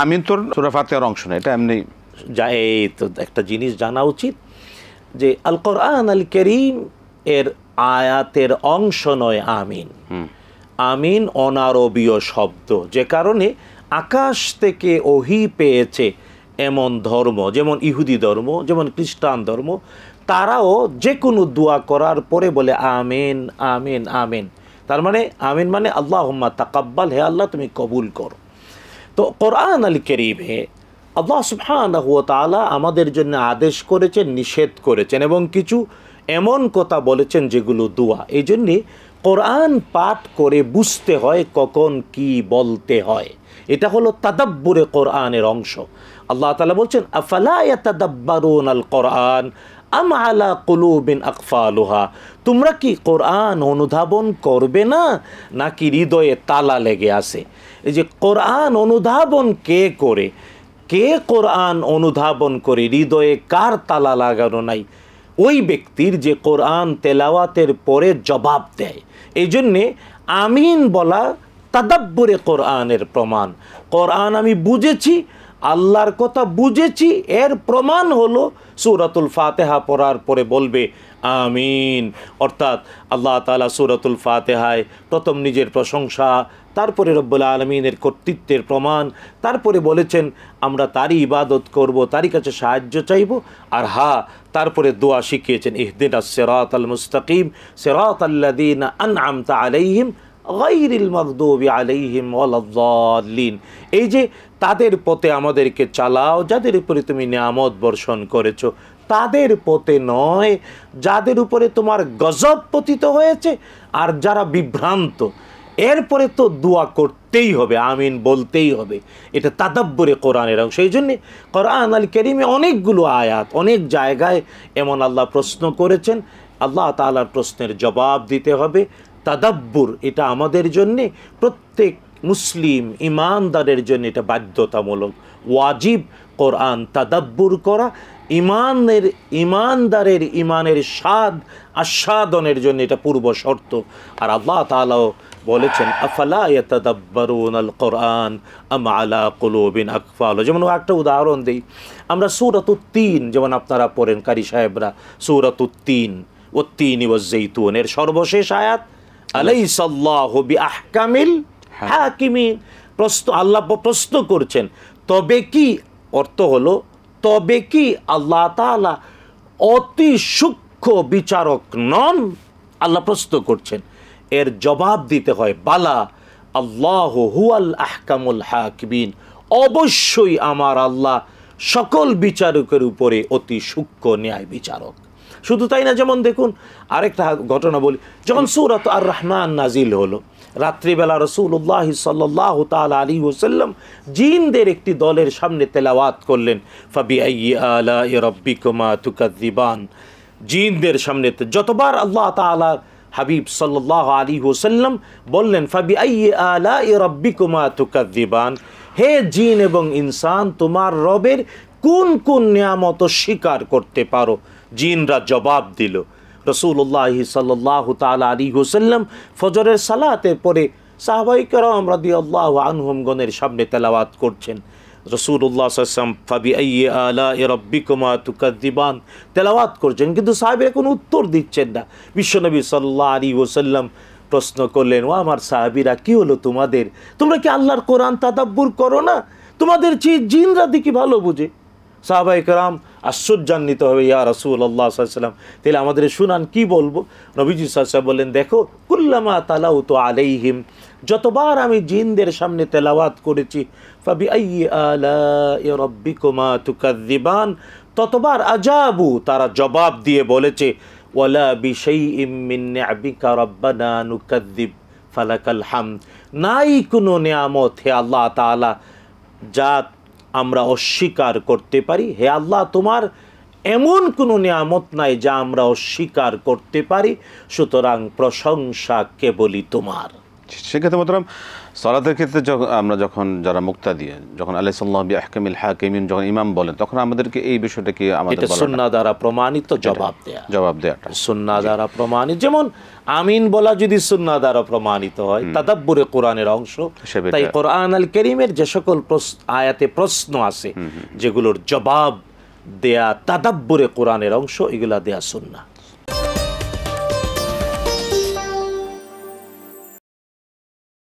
আমি তোর সুরা আর অংশ না এটা এমনি যা এই তো একটা জিনিস জানা উচিত যে আল কোরআন আল করিম এর আয়াতের অংশ নয় আমিন আমিন অনারবীয় শব্দ যে কারণে আকাশ থেকে ওহি পেয়েছে এমন ধর্ম যেমন ইহুদি ধর্ম যেমন খ্রিস্টান ধর্ম তারাও যে কোনো দোয়া করার পরে বলে আমিন আমিন আমিন তার মানে আমিন মানে আল্লাহ তাকাব্বাল হে আল্লাহ তুমি কবুল করো তো কোরআন আল করিমে আল্লাহ সুবহানাহু আমাদের জন্য আদেশ করেছেন নিষেধ করেছেন এবং কিছু এমন কথা বলেছেন যেগুলো দোয়া এই জন্যে কোরআন পাঠ করে বুঝতে হয় কখন কি বলতে হয় এটা হলো তাদাব্বুরে কোরআনের অংশ আল্লাহ তালা বলছেন আফালা তাদাব্বারুন আল কোরআন আম আলা কলুবিন আকফালুহা তোমরা কি কোরআন অনুধাবন করবে না নাকি হৃদয়ে তালা লেগে আছে এই যে কোরআন অনুধাবন কে করে কে কোরআন অনুধাবন করে হৃদয়ে কার তালা লাগানো নাই ওই ব্যক্তির যে কোরআন তেলাওয়াতের পরে জবাব দেয় এই জন্যে আমিন বলা তাদাব্বরে কোরআনের প্রমাণ কোরআন আমি বুঝেছি আল্লাহর কথা বুঝেছি এর প্রমাণ হলো সুরাতুল ফাতেহা পড়ার পরে বলবে আমিন অর্থাৎ আল্লাহ তালা সুরাতুল ফাতেহায় প্রথম নিজের প্রশংসা তারপরে রব্বুল আলমিনের কর্তৃত্বের প্রমাণ তারপরে বলেছেন আমরা তারই ইবাদত করব তারই কাছে সাহায্য চাইব আর হা তারপরে দোয়া শিখিয়েছেন ইহদিন সেরাত আল মুস্তাকিম সেরাত আল্লাদিন আন আমতা আলাইহিম গাইরিল মকদুবি আলাইহিম ওয়ালাদ্দাল্লিন এই যে তাদের পথে আমাদেরকে চালাও যাদের উপরে তুমি নিয়ামত বর্ষণ করেছো তাদের পথে নয় যাদের উপরে তোমার গজব পতিত হয়েছে আর যারা বিভ্রান্ত এরপরে তো দোয়া করতেই হবে আমিন বলতেই হবে এটা তাদাব্বরে কোরআনের অংশ সেই জন্যে কোরআন আল কেরিমে অনেকগুলো আয়াত অনেক জায়গায় এমন আল্লাহ প্রশ্ন করেছেন আল্লাহ তালার প্রশ্নের জবাব দিতে হবে তাদাব্বুর এটা আমাদের জন্যে প্রত্যেক মুসলিম ইমানদারের জন্য এটা বাধ্যতামূলক ওয়াজিব কোরআন তাদাব্বুর করা ইমানের ইমানদারের ইমানের স্বাদ আস্বাদনের জন্য এটা পূর্ব শর্ত আর আল্লাহ তালাও বলেছেন আফালা আল কোরআন আম আলা আকফাল যেমন একটা উদাহরণ দিই আমরা সূরাতুত্তিন যেমন আপনারা পড়েন কারি সাহেবরা সূরাতুত্তিন ও তিন ও জৈতুন এর সর্বশেষ আয়াত আহকামিল হ্যাঁ। হাকিমিন প্রশ্ন আল্লাহ প্রশ্ন করছেন তবে কি অর্থ হলো তবে কি আল্লাহ তালা অতি সূক্ষ্ম বিচারক নন আল্লাহ প্রশ্ন করছেন এর জবাব দিতে হয় বালা আল্লাহ হুয়াল আহকামুল হাকিমিন অবশ্যই আমার আল্লাহ সকল বিচারকের উপরে অতি সূক্ষ্ম ন্যায় বিচারক শুধু তাই না যেমন দেখুন আরেকটা ঘটনা বলি যখন সুরত আর রহমান নাজিল হলো রাত্রিবেলা রসুল্লাহ সাল্লাহ তাল আলী ওসাল্লাম জিনদের একটি দলের সামনে তেলাওয়াত করলেন ফাবি আলা রব্বিকুমা তুকাদ্দিবান জিনদের সামনে যতবার আল্লাহ তালার হাবিব সাল্লাহ আলী ওসাল্লাম বললেন ফাবি আলা রব্বিকুমা তুকাদ্দিবান হে জিন এবং ইনসান তোমার রবের কোন কোন নিয়ামত স্বীকার করতে পারো জিনরা জবাব দিল রসুল্লাহি সাল্লাহ তালা আলী হুসাল্লাম ফজরের সালাতের পরে সাহবাইকারাম রাদি আল্লাহ আনহমগণের সামনে তেলাওয়াত করছেন রসুল্লাহ সাল্লাম ফাবি আলা রব্বিকুমা তুকাদ্দিবান তেলাওয়াত করছেন কিন্তু সাহেবের কোনো উত্তর দিচ্ছেন না বিশ্বনবী সাল্লাহ আলী ওসাল্লাম প্রশ্ন করলেন ও আমার সাহাবিরা কী হলো তোমাদের তোমরা কি আল্লাহর কোরআন তাদাব্বুর করো না তোমাদের চেয়ে জিনরা দেখি ভালো বুঝে সাহাবা একরাম আশ্চর্যান্বিত হবে ইয়া রসুল আল্লাহ সাল্লাম তাহলে আমাদের শুনান কি বলবো নবীজি সাল্লাম বললেন দেখো কুল্লামা তালাউ তো আলাইহিম যতবার আমি জিনদের সামনে তেলাওয়াত করেছি ফাবি আলা তুকাদ্দিবান ততবার আজাবু তারা জবাব দিয়ে বলেছে ওয়ালা বিশাই ইমিন আবিকা রব্বানা ফালাকাল হাম নাই কোনো নিয়ামত হে আল্লাহ তালা যা আমরা অস্বীকার করতে পারি হে আল্লাহ তোমার এমন কোনো নিয়ামত নাই যা আমরা অস্বীকার করতে পারি সুতরাং প্রশংসা কেবলই তোমার সেক্ষেত্রে মতরাম সলাতের ক্ষেত্রে যখন আমরা যখন যারা মুক্তা দিয়ে যখন আলাইসাল্লাহ যখন ইমাম বলেন তখন আমাদেরকে এই বিষয়টাকে আমাদের সুন্না দ্বারা প্রমাণিত জবাব দেয়া জবাব দেয়াটা সুন্না দ্বারা প্রমাণিত যেমন আমিন বলা যদি সুন্না দ্বারা প্রমাণিত হয় তাদাব্বুরে কোরআনের অংশ তাই কোরআন আল করিমের যে সকল আয়াতে প্রশ্ন আছে যেগুলোর জবাব দেয়া তাদাব্বুরে কোরআনের অংশ এগুলা দেয়া সুন্না